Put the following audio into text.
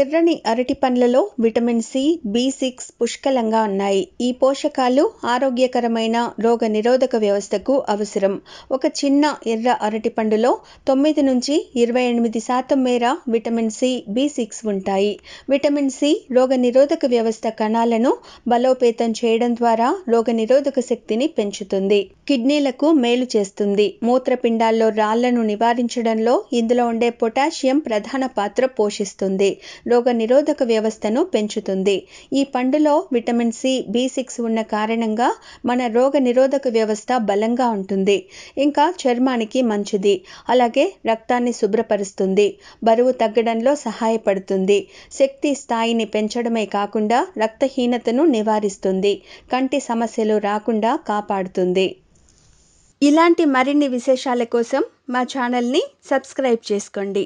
ఎర్రని అరటి పండ్లలో విటమిన్ సి బి సిక్స్ పుష్కలంగా ఉన్నాయి ఈ పోషకాలు ఆరోగ్యకరమైన రోగ నిరోధక వ్యవస్థకు అవసరం ఒక చిన్న ఎర్ర అరటి పండులో తొమ్మిది నుంచి ఇరవై ఎనిమిది శాతం మేర విటమిన్ సి బి సిక్స్ ఉంటాయి విటమిన్ సి రోగ నిరోధక వ్యవస్థ కణాలను బలోపేతం చేయడం ద్వారా రోగ నిరోధక శక్తిని పెంచుతుంది కిడ్నీలకు మేలు చేస్తుంది మూత్రపిండాల్లో రాళ్లను నివారించడంలో ఇందులో ఉండే పొటాషియం ప్రధాన పాత్ర పోషిస్తుంది రోగ నిరోధక వ్యవస్థను పెంచుతుంది ఈ పండులో విటమిన్ సి బి సిక్స్ ఉన్న కారణంగా మన రోగ నిరోధక వ్యవస్థ బలంగా ఉంటుంది ఇంకా చర్మానికి మంచిది అలాగే రక్తాన్ని శుభ్రపరుస్తుంది బరువు తగ్గడంలో సహాయపడుతుంది శక్తి స్థాయిని పెంచడమే కాకుండా రక్తహీనతను నివారిస్తుంది కంటి సమస్యలు రాకుండా కాపాడుతుంది ఇలాంటి మరిన్ని విశేషాల కోసం మా ఛానల్ని సబ్స్క్రైబ్ చేసుకోండి